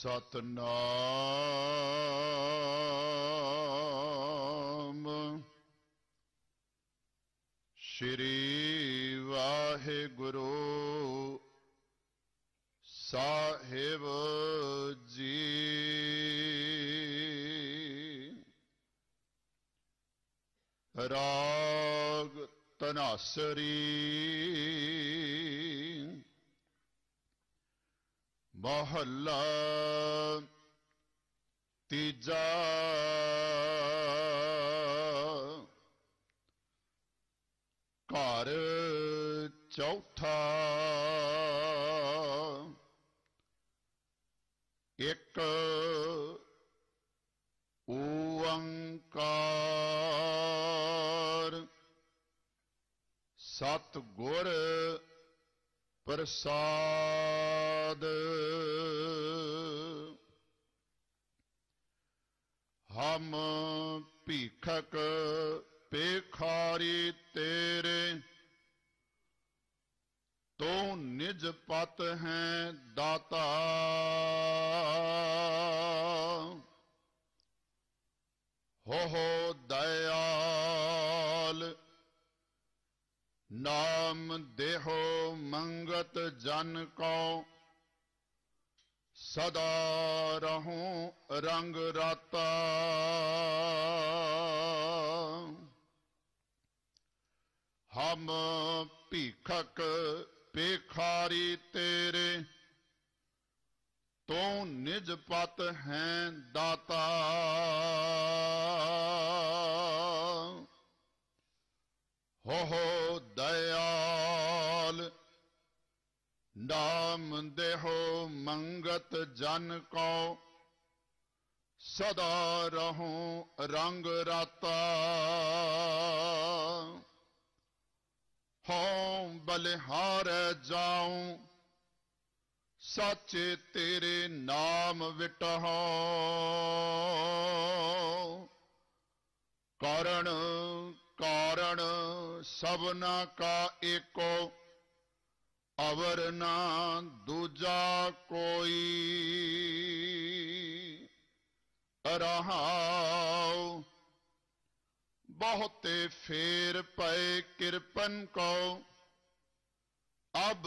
सतनाम श्री वाहे गुरु साहेब जी राग तनासरी मोहल्ला तीजा घर चौथा एक ओंकार सतगुर प्रसाद ਜਦ ਹਮ ਭੀਖਕ ਪੇਖਾਰੀ ਤੇਰੇ ਤੂੰ ਨਿਜ ਪਤ ਹੈ ਦਾਤਾ ਹੋ ਹੋ ਦਇਆਲ ਨਾਮ ਦੇਹੋ ਮੰਗਤ ਜਨ ਕੋ सदा रहूं रंग राता हम भीखक पेखारी तेरे तो निज पत है दाता हो हो दया ਨਾਮ ਦੇਹੋ ਮੰਗਤ ਜਨ ਕੋ ਸਦਾ ਰਹੂ ਰੰਗ ਰਾਤਾ ਹਉ ਬਲਿਹਾਰ ਜਾਉ ਸੱਚੇ ਤੇਰੇ ਨਾਮ ਵਿਟਹੁ ਕਰਨ ਕਾਰਣ ਸਭਨਾ ਕਾ ਏਕੋ अवर ना दूजा कोई रहाओ बहुते फेर पे किरपन को अब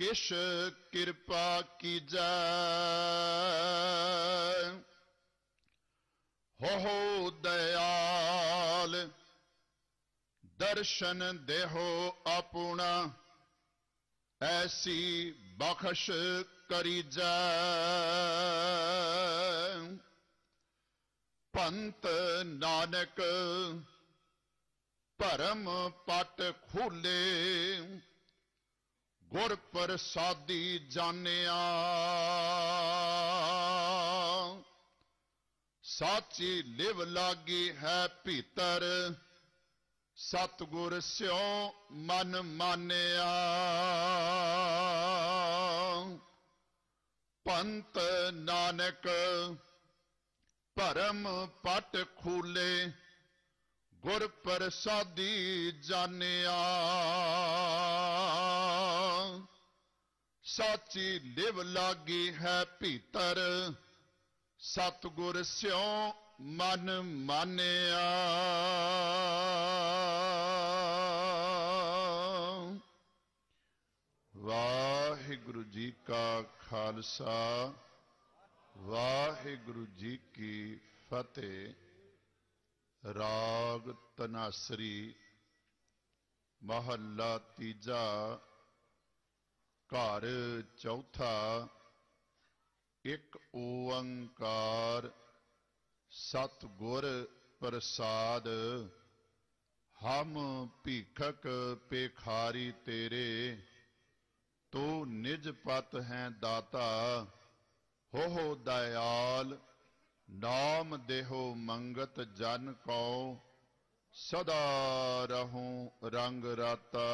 किस कृपा की जा हो, हो दयाल दर्शन देहो अपना ऐसी बख्श करी जाए पंत नानक परम पट खोले गुर प्रसादी जानिया साची लिव लागी है पितर ਸਤਗੁਰ ਸਿਉ ਮਨ ਮਾਨਿਆ ਪੰਤ ਨਾਨਕ ਪਰਮ ਪਟ ਖੂਲੇ ਗੁਰ ਪ੍ਰਸਾਦੀ ਜਾਣਿਆ ਸਾਚੀ ਲਿਵ ਲਾਗੀ ਹੈ ਭੀਤਰ ਸਤਗੁਰ ਸਿਉ ਮਨ ਮਾਨਿਆ वागुरु जी का खालसा वागुरु जी की फतेह राग तनासरी महला तीजा घर चौथा एक ओंकार गुर प्रसाद हम भीखक पेखारी तेरे ਨਿਜ ਪਤ ਹੈ ਦਾਤਾ ਹੋ ਹੋ ਦਇਆਲ ਨਾਮ ਦੇਹੋ ਮੰਗਤ ਜਨ ਕੋ ਸਦਾ ਰਹੂੰ ਰੰਗ ਰਾਤਾ